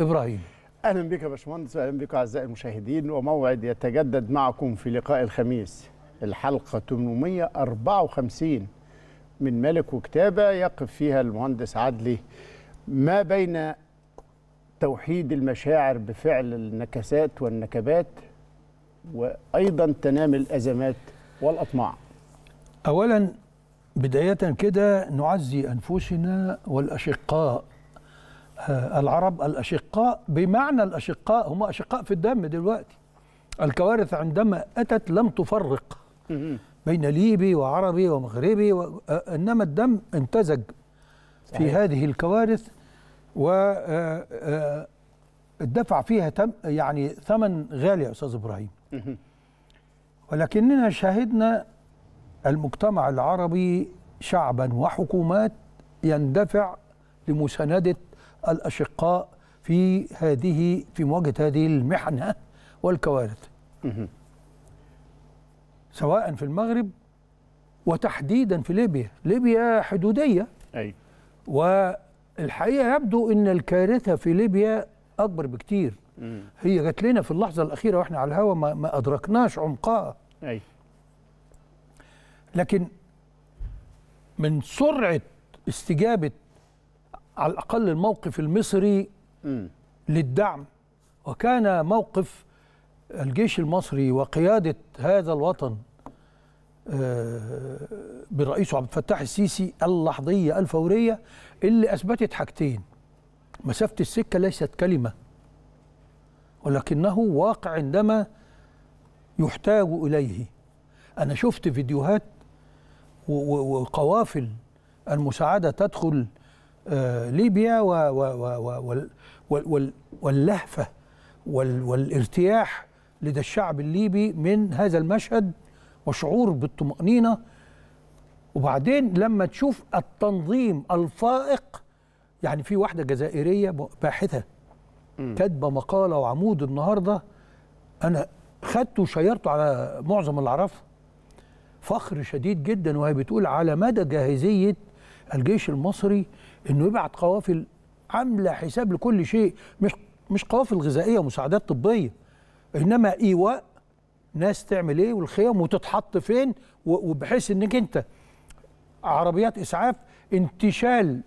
إبراهيم أهلا بك يا باشمهندس وأهلا بك أعزائي المشاهدين وموعد يتجدد معكم في لقاء الخميس الحلقة 854 من ملك وكتابة يقف فيها المهندس عدلي ما بين توحيد المشاعر بفعل النكسات والنكبات وأيضا تنامي الأزمات والأطماع أولا بداية كده نعزي أنفسنا والأشقاء العرب الأشقاء بمعنى الأشقاء هم أشقاء في الدم دلوقتي الكوارث عندما أتت لم تفرق بين ليبي وعربي ومغربي و... إنما الدم امتزج في هذه الكوارث و الدفع فيها تم يعني ثمن غالي يا أستاذ إبراهيم ولكننا شاهدنا المجتمع العربي شعبا وحكومات يندفع لمساندة الأشقاء في هذه في مواجهة هذه المحنة والكوارث سواء في المغرب وتحديدا في ليبيا ليبيا حدودية أي. والحقيقة يبدو أن الكارثة في ليبيا أكبر بكتير هي جات لنا في اللحظة الأخيرة وإحنا على الهوا ما, ما أدركناش عمقها أي. لكن من سرعة استجابة على الأقل الموقف المصري م. للدعم وكان موقف الجيش المصري وقيادة هذا الوطن آه، برئيسه عبد الفتاح السيسي اللحظية الفورية اللي أثبتت حاجتين مسافة السكة ليست كلمة ولكنه واقع عندما يحتاج إليه أنا شفت فيديوهات وقوافل المساعدة تدخل آه، ليبيا و و و و واللهفة والارتياح لدى الشعب الليبي من هذا المشهد وشعور بالطمأنينة وبعدين لما تشوف التنظيم الفائق يعني في واحدة جزائرية باحثة كاتبة مقالة وعمود النهاردة أنا خدته وشيرته على معظم اللي فخر شديد جدا وهي بتقول على مدى جاهزية الجيش المصري انه يبعت قوافل عامله حساب لكل شيء مش مش قوافل غذائيه ومساعدات طبيه انما ايواء ناس تعمل ايه والخيام وتتحط فين وبحيث انك انت عربيات اسعاف انتشال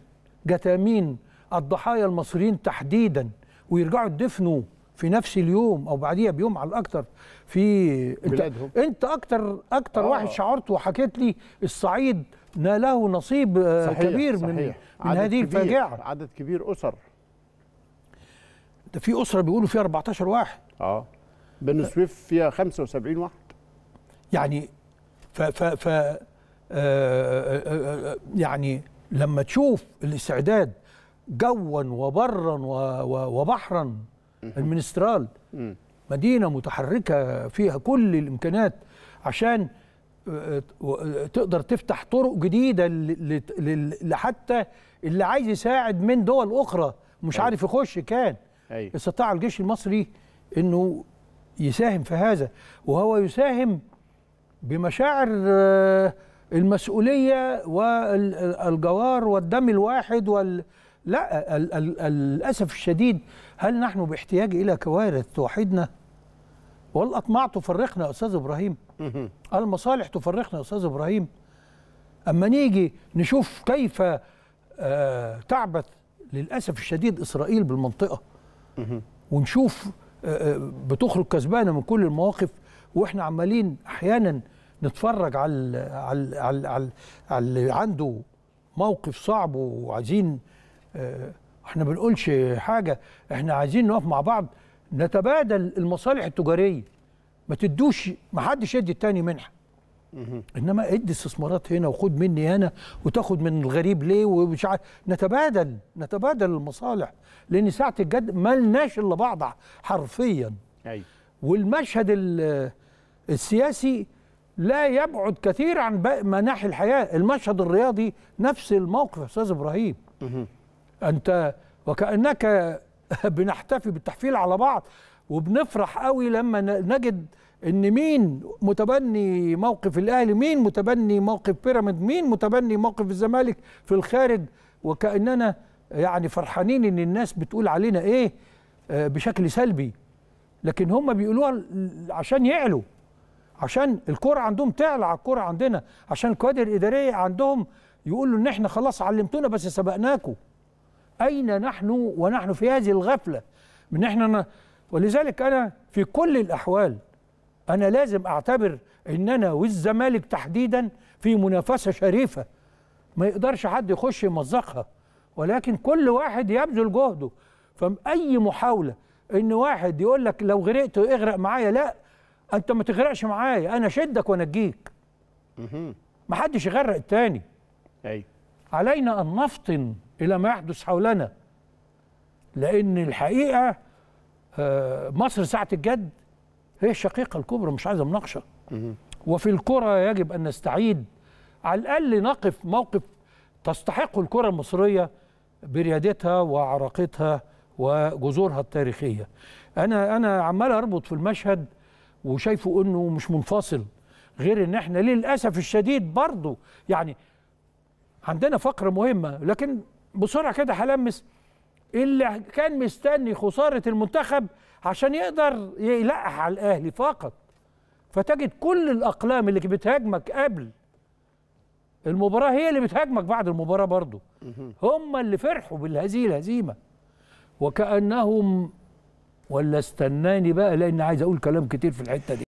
جثامين الضحايا المصريين تحديدا ويرجعوا يدفنوا في نفس اليوم او بعديها بيوم على الاكثر في بلادهم. انت, انت اكتر اكتر آه. واحد شعرت وحكيت لي الصعيد ناله نصيب آه، صحيح كبير صحيح من, من هذه الفاجعه عدد كبير اسر ده في اسره بيقولوا فيها 14 واحد اه بن سويف فيها 75 واحد يعني ف ف ف آه، آه، يعني لما تشوف الاستعداد جوا وبرا وبحرا المنسترال مدينه متحركه فيها كل الامكانات عشان تقدر تفتح طرق جديده لحتى اللي عايز يساعد من دول اخرى مش أي. أيوه. عارف يخش كان أي. أيوه. استطاع الجيش المصري انه يساهم في هذا وهو يساهم بمشاعر آه، المسؤوليه والجوار والدم الواحد وال لا للاسف الشديد هل نحن باحتياج الى كوارث توحدنا والاطماع تفرقنا استاذ ابراهيم المصالح تفرقنا يا استاذ ابراهيم اما نيجي نشوف كيف آه تعبث للاسف الشديد اسرائيل بالمنطقه ونشوف آه،, آه بتخرج كسبانه من كل المواقف واحنا عمالين احيانا نتفرج على على على على, على اللي عنده موقف صعب وعايزين آه احنا ما بنقولش حاجه احنا عايزين نقف مع بعض نتبادل المصالح التجاريه ما تدوش ما حدش يدي التاني منحه انما ادي استثمارات هنا وخد مني هنا وتاخد من الغريب ليه ومش عارف نتبادل نتبادل المصالح لان ساعه الجد مالناش الا بعض حرفيا أيوة. والمشهد السياسي لا يبعد كثير عن مناحي الحياه المشهد الرياضي نفس الموقف يا استاذ ابراهيم انت وكانك بنحتفي بالتحفيل على بعض وبنفرح قوي لما نجد ان مين متبني موقف الاهلي مين متبني موقف بيراميد مين متبني موقف الزمالك في الخارج وكاننا يعني فرحانين ان الناس بتقول علينا ايه آه، بشكل سلبي لكن هم بيقولوها عشان يعلوا عشان الكرة عندهم تعلى على الكرة عندنا عشان الكوادر الإدارية عندهم يقولوا إن إحنا خلاص علمتونا بس سبقناكم أين نحن ونحن في هذه الغفلة من إحنا ولذلك أنا في كل الأحوال أنا لازم أعتبر إن أنا والزمالك تحديدا في منافسة شريفة ما يقدرش حد يخش يمزقها ولكن كل واحد يبذل جهده فأي محاولة إن واحد يقول لك لو غرقت اغرق معايا لا أنت ما تغرقش معايا أنا شدك وأنجيك ما حدش يغرق التاني أيوه علينا أن نفطن إلى ما يحدث حولنا لأن الحقيقة آه، مصر ساعه الجد هي الشقيقه الكبرى مش عايزه مناقشه وفي الكره يجب ان نستعيد على الاقل نقف موقف تستحق الكره المصريه بريادتها وعراقتها وجذورها التاريخيه انا انا عمال اربط في المشهد وشايفه انه مش منفصل غير ان احنا للاسف الشديد برضه يعني عندنا فقره مهمه لكن بسرعه كده هلمس اللي كان مستني خسارة المنتخب عشان يقدر يلقح على الأهلي فقط فتجد كل الأقلام اللي بتهاجمك قبل المباراة هي اللي بتهاجمك بعد المباراة برضه هم اللي فرحوا بالهزيمة الهزيمة وكأنهم ولا استناني بقى لأن عايز أقول كلام كتير في الحتة دي